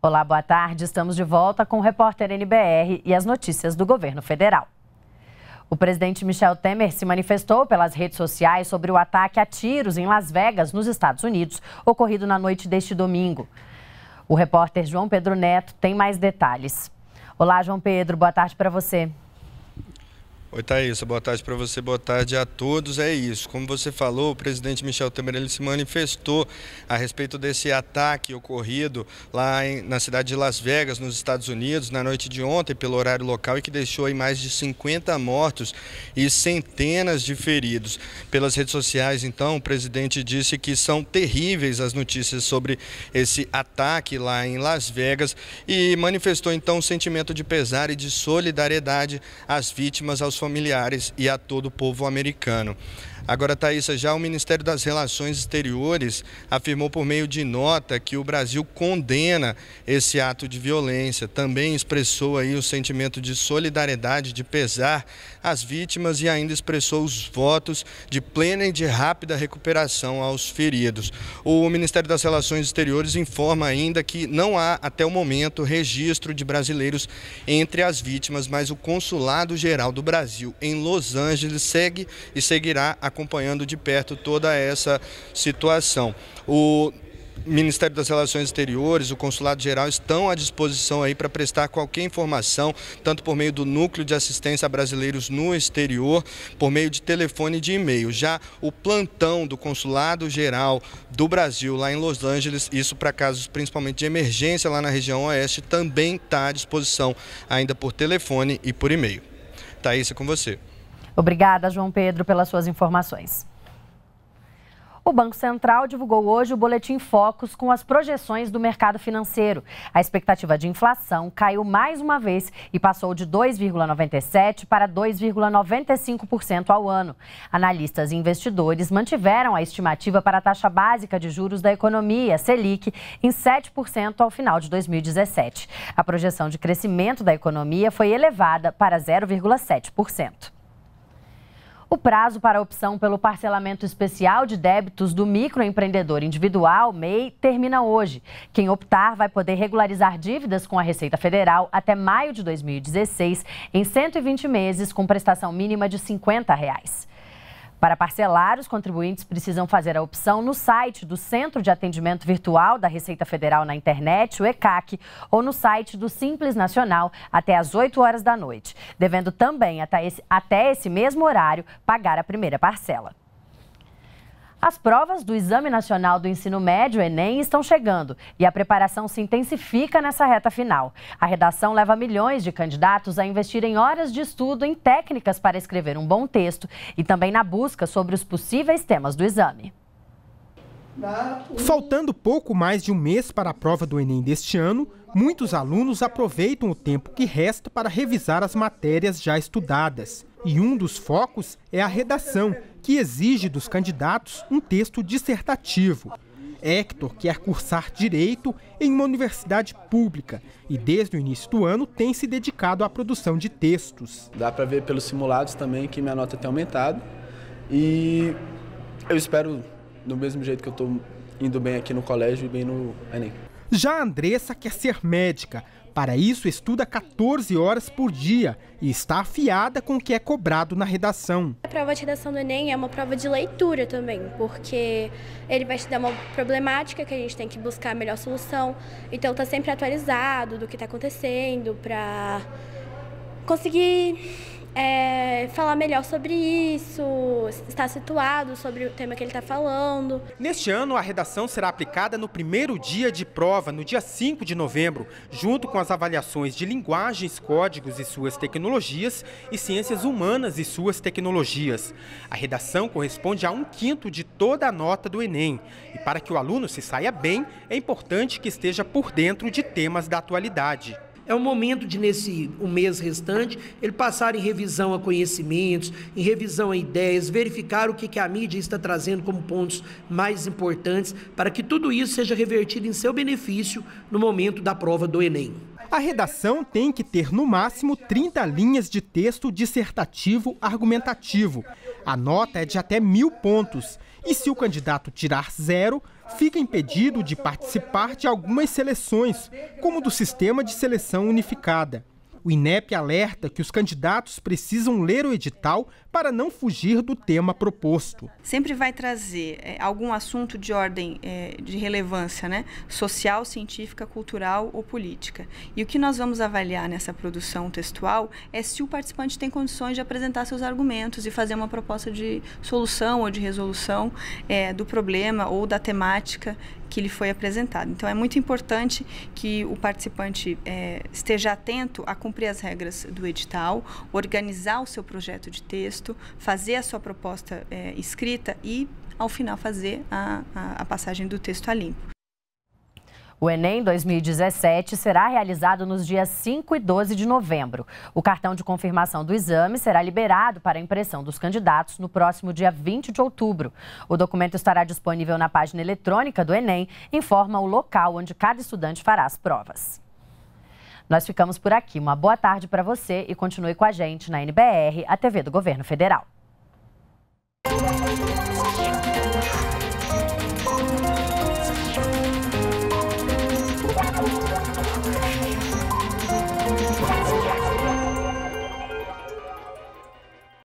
Olá, boa tarde. Estamos de volta com o repórter NBR e as notícias do governo federal. O presidente Michel Temer se manifestou pelas redes sociais sobre o ataque a tiros em Las Vegas, nos Estados Unidos, ocorrido na noite deste domingo. O repórter João Pedro Neto tem mais detalhes. Olá, João Pedro, boa tarde para você. Oi, Thaís. Boa tarde para você, boa tarde a todos. É isso. Como você falou, o presidente Michel Temer ele se manifestou a respeito desse ataque ocorrido lá em, na cidade de Las Vegas, nos Estados Unidos, na noite de ontem, pelo horário local, e que deixou aí mais de 50 mortos e centenas de feridos. Pelas redes sociais, então, o presidente disse que são terríveis as notícias sobre esse ataque lá em Las Vegas e manifestou, então, um sentimento de pesar e de solidariedade às vítimas, aos familiares e a todo o povo americano. Agora, Thaisa, já o Ministério das Relações Exteriores afirmou por meio de nota que o Brasil condena esse ato de violência. Também expressou aí o sentimento de solidariedade, de pesar às vítimas e ainda expressou os votos de plena e de rápida recuperação aos feridos. O Ministério das Relações Exteriores informa ainda que não há, até o momento, registro de brasileiros entre as vítimas, mas o Consulado Geral do Brasil em Los Angeles segue e seguirá a acompanhando de perto toda essa situação. O Ministério das Relações Exteriores, o Consulado Geral estão à disposição aí para prestar qualquer informação, tanto por meio do Núcleo de Assistência a Brasileiros no Exterior, por meio de telefone e de e-mail. Já o plantão do Consulado Geral do Brasil lá em Los Angeles, isso para casos principalmente de emergência lá na região oeste, também está à disposição ainda por telefone e por e-mail. Thaís, é com você. Obrigada, João Pedro, pelas suas informações. O Banco Central divulgou hoje o boletim Focus com as projeções do mercado financeiro. A expectativa de inflação caiu mais uma vez e passou de 2,97 para 2,95% ao ano. Analistas e investidores mantiveram a estimativa para a taxa básica de juros da economia, Selic, em 7% ao final de 2017. A projeção de crescimento da economia foi elevada para 0,7%. O prazo para a opção pelo parcelamento especial de débitos do microempreendedor individual, MEI, termina hoje. Quem optar vai poder regularizar dívidas com a Receita Federal até maio de 2016 em 120 meses com prestação mínima de R$ 50. Reais. Para parcelar, os contribuintes precisam fazer a opção no site do Centro de Atendimento Virtual da Receita Federal na internet, o ECAC, ou no site do Simples Nacional até às 8 horas da noite, devendo também até esse, até esse mesmo horário pagar a primeira parcela. As provas do Exame Nacional do Ensino Médio, Enem, estão chegando e a preparação se intensifica nessa reta final. A redação leva milhões de candidatos a investirem horas de estudo em técnicas para escrever um bom texto e também na busca sobre os possíveis temas do exame. Faltando pouco mais de um mês para a prova do Enem deste ano, muitos alunos aproveitam o tempo que resta para revisar as matérias já estudadas. E um dos focos é a redação, que exige dos candidatos um texto dissertativo. Hector quer cursar direito em uma universidade pública e, desde o início do ano, tem se dedicado à produção de textos. Dá para ver pelos simulados também que minha nota tem aumentado e eu espero, do mesmo jeito que eu estou indo bem aqui no colégio e bem no Enem. Já a Andressa quer ser médica, para isso, estuda 14 horas por dia e está afiada com o que é cobrado na redação. A prova de redação do Enem é uma prova de leitura também, porque ele vai te dar uma problemática que a gente tem que buscar a melhor solução. Então, está sempre atualizado do que está acontecendo para conseguir é, falar melhor sobre isso, estar situado sobre o tema que ele está falando. Neste ano, a redação será aplicada no primeiro dia de prova, no dia 5 de novembro, junto com as avaliações de linguagens, códigos e suas tecnologias e ciências humanas e suas tecnologias. A redação corresponde a um quinto de toda a nota do Enem. E para que o aluno se saia bem, é importante que esteja por dentro de temas da atualidade é o momento de, nesse um mês restante, ele passar em revisão a conhecimentos, em revisão a ideias, verificar o que, que a mídia está trazendo como pontos mais importantes, para que tudo isso seja revertido em seu benefício no momento da prova do Enem. A redação tem que ter no máximo 30 linhas de texto dissertativo argumentativo. A nota é de até mil pontos. E se o candidato tirar zero, fica impedido de participar de algumas seleções, como do Sistema de Seleção Unificada. O INEP alerta que os candidatos precisam ler o edital para não fugir do tema proposto. Sempre vai trazer é, algum assunto de ordem é, de relevância né? social, científica, cultural ou política. E o que nós vamos avaliar nessa produção textual é se o participante tem condições de apresentar seus argumentos e fazer uma proposta de solução ou de resolução é, do problema ou da temática que lhe foi apresentado. Então, é muito importante que o participante é, esteja atento a cumprir as regras do edital, organizar o seu projeto de texto, fazer a sua proposta é, escrita e, ao final, fazer a, a, a passagem do texto a limpo. O Enem 2017 será realizado nos dias 5 e 12 de novembro. O cartão de confirmação do exame será liberado para impressão dos candidatos no próximo dia 20 de outubro. O documento estará disponível na página eletrônica do Enem, informa o local onde cada estudante fará as provas. Nós ficamos por aqui. Uma boa tarde para você e continue com a gente na NBR, a TV do Governo Federal.